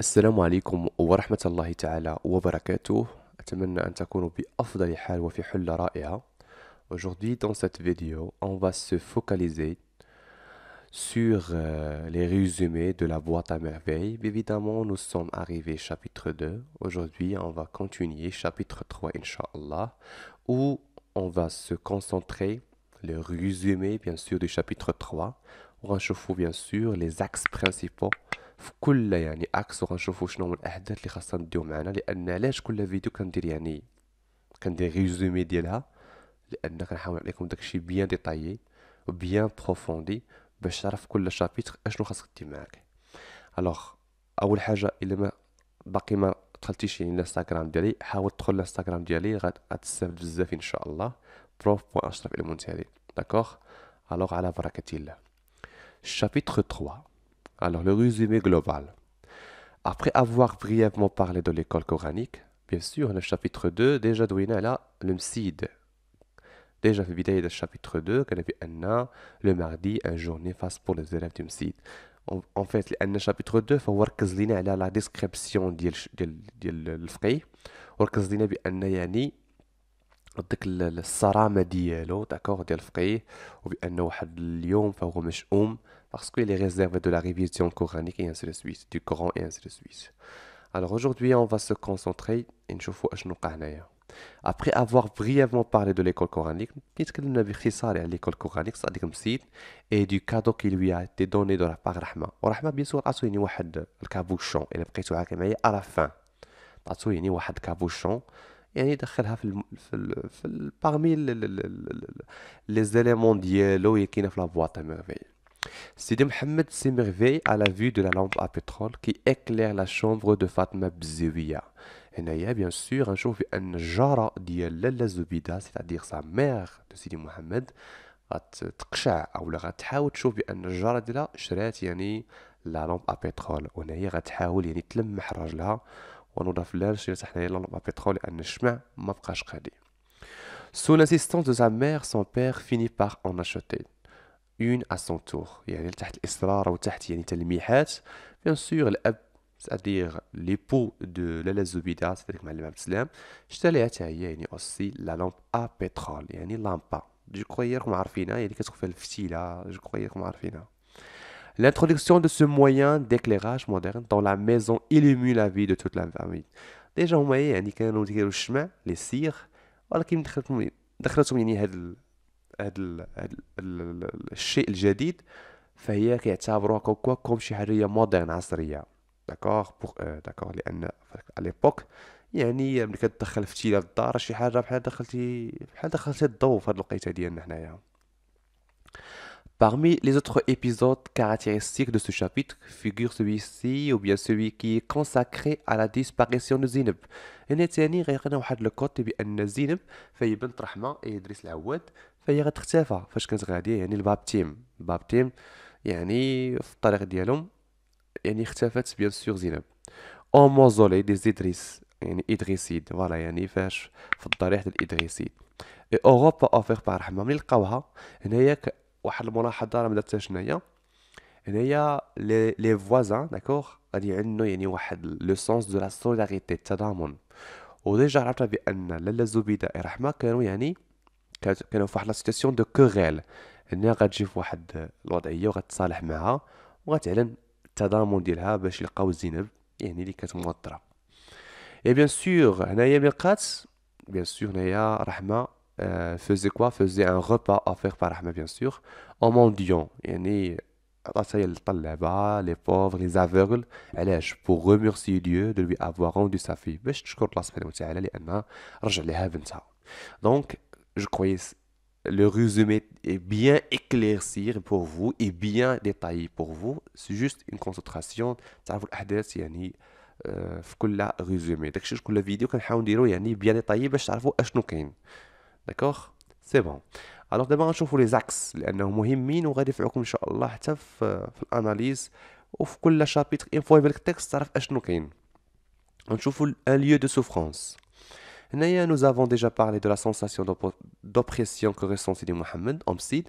السلام عليكم ورحمة الله تعالى وبركاته أتمنى أن تكونوا بأفضل حال وفي Aujourd'hui dans cette vidéo on va se focaliser sur euh, les résumés de la boîte à merveilles. Évidemment nous sommes arrivés au chapitre 2. Aujourd'hui on va continuer chapitre 3 Inch'Allah où on va se concentrer le résumé bien sûr du chapitre 3 on va bien sûr les axes principaux في كل يعني اكس وغنشوفوا شنو هما الاحداث اللي خاصنا نديو معنا لان علاش كل فيديو كندير يعني كندير ريزومي ديالها لان كنحاول عليكم داكشي بيان ديطايي بيان بروفوندي باش تعرف كل شابيتر اشنو خاصك دير معاك الوغ اول حاجه الا ما باقي ما دخلتيش يعني الانستغرام ديالي حاول تدخل الانستغرام ديالي غتستافد بزاف ان شاء الله بروف بوان اشرف المنتهي داكوغ الوغ على بركه الله الشابيتر 3 Alors le résumé global. Après avoir brièvement parlé de l'école coranique, bien sûr, le chapitre 2, déjà d'où là, le msid. Déjà, y a du chapitre 2, qu'elle anna, le mardi, un jour face pour les élèves du msid. En, fait, fait, le chapitre 2, il faut voir que la description de l'Fri, voir que l'Ina avait anna yani, ديك الصرامه ديالو داكور ديال الفقيه وبانه واحد اليوم est مشؤوم parce qu'il est réservé de la révision coranique et ainsi de suite, du Coran et ainsi de suite. Alors aujourd'hui, on va se concentrer après avoir brièvement parlé de l'école coranique, puisque ce qu'il Khissar est à l'école coranique, Sadiq et du cadeau qui lui a été donné de la part Rahma. Rahman. Rahma, bien sûr, a souligné un cabouchon, et il a fait la à la fin. A un cabouchon, et il a fait parmi les éléments d'yélo et qui la boîte à merveille. Sidi Mohammed s'émerveille à la vue de la lampe à pétrole qui éclaire la chambre de Fatma Bzouia. Et Naya, bien sûr, un jour, vu un de d'Yalla Zubida, c'est-à-dire sa mère de Sidi Mohammed, a t'qcha, a va la ratchaou, t'chou, vu un jara a chret, yani, la lampe à pétrole. Ou va ratchaou, yani, t'lem, mahraj la, a nous d'affleur, chret, yani, la lampe à pétrole, un chemin, mafkash khadi. Sous l'assistance de sa mère, son père finit par en acheter. اون ا سون tour, يعني تحت الاصرار وتحت يعني تلميحات بيان سور c'est-à-dire l'époux de la c'est-à-dire Mahalim Abdeslam, حتى هي يعني aussi la lampe à pétrole يعني لامبا جو راكم عارفينها يعني فيها الفتيله جو vous راكم عارفينها L'introduction de ce moyen d'éclairage moderne dans la maison illumine la vie de toute la famille. Déjà, هما يعني كانوا chemin الشمع les هذا الشيء الجديد فهي كيعتبروها كوكو كوم شي حاجه مودرن عصريه داكوغ بوغ داكوغ لان على ليبوك يعني ملي كتدخل في الدار شي حاجه بحال دخلتي بحال دخلتي الضو في هاد الوقيته ديالنا حنايا Parmi les autres épisodes caractéristiques de ce chapitre figure celui-ci ou bien celui qui est consacré à la disparition de Zineb. هنا تاني غيعطينا واحد الكوتي بان زينب فهي بنت رحمه ادريس العواد فهي غتختفى فاش كانت غاديه يعني البابتيم تيم يعني في الطريق ديالهم يعني اختفت بيان سور زينب او موزولي دي ادريس يعني ادريسيد فوالا يعني فاش في الضريح ديال ادريسيد اوروبا اوفير بار رحمه ملي لقاوها هنايا واحد الملاحظه راه مدات درتهاش هنايا هنايا لي لي فوازان داكوغ غادي عندنا يعني واحد لو سونس دو لا سولاريتي التضامن وديجا عرفنا بان لاله زبيده رحمه كانوا يعني كانوا في واحد لا سيتاسيون دو كوغيل هنا غتجي في واحد الوضعيه وغتصالح معها وغتعلن التضامن ديالها باش يلقاو زينب يعني اللي كانت موطره اي بيان سور هنايا ملقات بيان سور هنايا رحمه Euh, faisait quoi Faisait un repas offert par Ahmed bien sûr, en mendiant. Ah, a les pauvres, les aveugles, pour remercier Dieu de lui avoir rendu sa fille. Bah, Donc, je croyais le résumé est bien éclairci pour vous et bien détaillé pour vous. C'est juste une concentration. في كل ريزومي داكشي شكون لا فيديو كنحاول نديرو يعني بيان باش تعرفوا اشنو كاين D'accord C'est bon. Alors, d'abord, on va voir les axes, parce qu'ils sont importants. On va les voir, inshallah, dans l'analyse, ou dans tous les chapitres. Il faut que le texte soit bien écrit. On va voir un lieu de souffrance. Nous avons déjà parlé de la sensation d'oppression que ressent Mouhammed Homsid.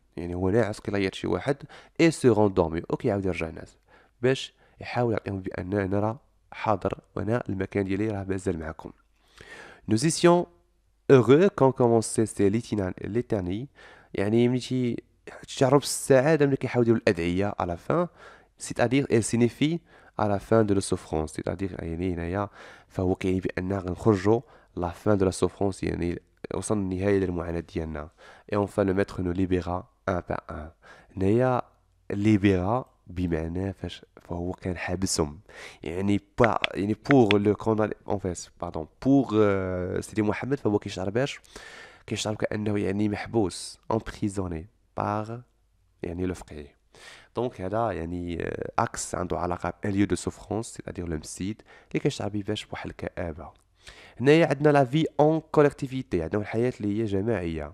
يعني هو ناعس كيليط شي واحد اي سي روندومي اوكي يعاود يرجع ناعس باش يحاول يعطيهم بان انا راه حاضر وانا المكان ديالي راه مازال معاكم اوغو كون كومونسي سي ليتينان ليتاني يعني ملي تجرب بالسعاده ملي كيحاولوا يديروا الادعيه على فان سي تادير اي سينيفي signifie à la fin de la souffrance c'est-à-dire يعني هنايا فهو كيعني بان غنخرجوا لا فان دو لا سوفرونس يعني وصلنا للنهايه المعاناه ديالنا إي enfin لو maître نو ليبيرا ان آه، ان آه. هنايا ليبيرا بمعنى فاش فهو كان حابسهم يعني با يعني بور لو كونال اون فيس باردون بور سيدي محمد فهو كيشعر باش كيشعر كانه يعني محبوس امبريزوني باغ يعني لو فقيه دونك هذا يعني اكس آه، عنده علاقه باليو ليو دو سوفرونس سيتادير لو مسيد اللي كيشعر بيه باش بواحد الكابه هنايا عندنا لا في اون كولكتيفيتي عندنا الحياه اللي هي جماعيه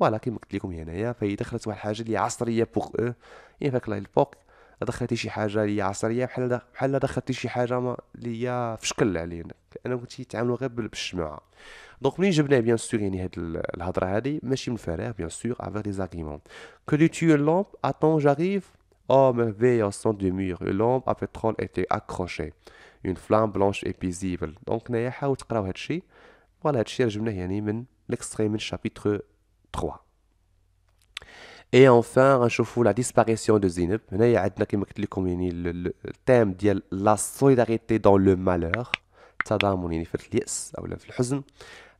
فوالا كيما قلت لكم هنايا فهي دخلت واحد الحاجه اللي عصريه بوغ او يعني فاك لاي ليبوك دخلتي شي حاجه اللي عصريه بحال بحال دخلتي شي حاجه ما اللي هي في شكل علينا انا كنتي يتعاملوا غير بالشماعه دونك ملي جبناه بيان سور يعني هاد الهضره هادي ماشي من فراغ بيان سور افيك دي زاغيمون كو لي تيو لومب اتون جاريف او merveille, او سون دو مور une ا à ايتي اكروشي اون فلام بلونش blanche et paisible. نايا حاول تقراو هادشي. فوالا هادشي رجمناه يعني من ليكستريم من شابيتر 3. Et enfin, on la disparition de Zineb. le thème de la solidarité dans le malheur.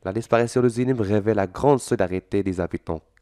La disparition de Zineb révèle la grande solidarité des habitants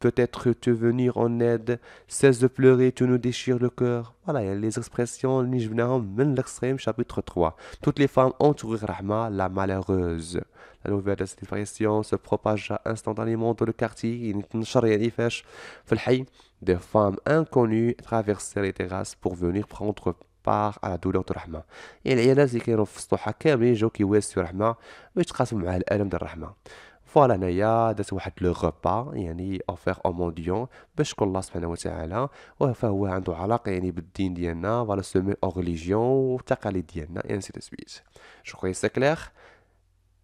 Peut-être te venir en aide. Cesse de pleurer, tu nous déchires le cœur. Voilà, les expressions même l'extrême, chapitre 3. Toutes les femmes entourent Rahma, la malheureuse. La nouvelle de cette expression se propagea instantanément dans le quartier. Des femmes inconnues traversèrent les terrasses pour venir prendre part à la douleur de qui فوالا هنايا دات واحد لو غوبا يعني اوفير او مونديون باش كل الله سبحانه وتعالى فهو عنده علاقه يعني بالدين ديالنا فوالا سومي او ريليجيون والتقاليد ديالنا انسي دو سويت جو كوي سي كلير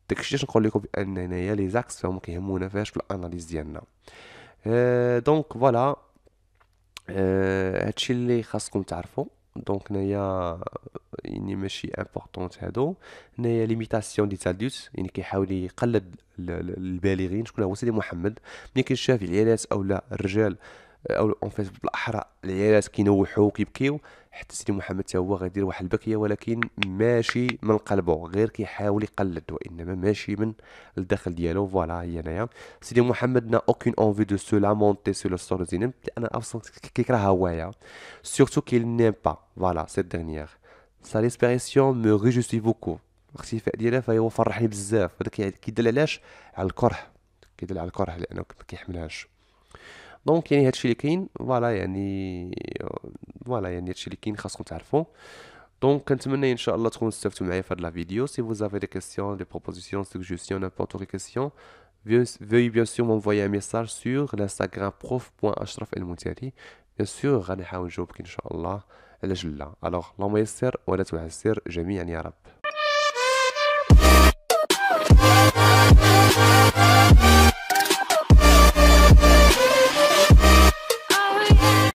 داكشي باش نقول لكم بان هنايا لي زاكس هما كيهمونا فاش في الاناليز ديالنا دونك euh، فوالا euh، هادشي اللي خاصكم تعرفوا دونك هنايا يعني ماشي امبورطون هادو هنايا ليميتاسيون دي تالدوس يعني كيحاول يقلد البالغين شكون هو سيدي محمد ملي كيشاف العيالات اولا الرجال او اون فيس بالاحرى العيالات كينوحوا كيبكيو حتى سيدي محمد تا هو غيدير واحد البكيه ولكن ماشي من قلبه غير كيحاول يقلد وانما ماشي من الداخل ديالو فوالا هي انايا سيدي محمد نا اوكين اونفي دو سو لامونتي سو لو سور زينب انا اصلا كيكرهها هوايا سورتو كيل نيم با فوالا سيت ديرنيير سا ليسبيريسيون مو ريجوسي بوكو الاختفاء ديالها فهو فرحني بزاف هذا كيدل علاش على الكره كيدل على الكره لانه ما كيحملهاش Donc, il y a des deux choses. Voilà, il y a ces deux choses qu'il faut savoir. Donc, j'espère que vous allez m'aider à faire la vidéo. Si vous avez des questions, des propositions, des suggestions, n'importe quelle question, veuillez bien sûr m'envoyer un message sur l'Instagram prof.hrafelmoutiari. Bien sûr, je vais essayer de vous répondre, Alors, Allah m'aidera, et vous m'aidera, j'aime bien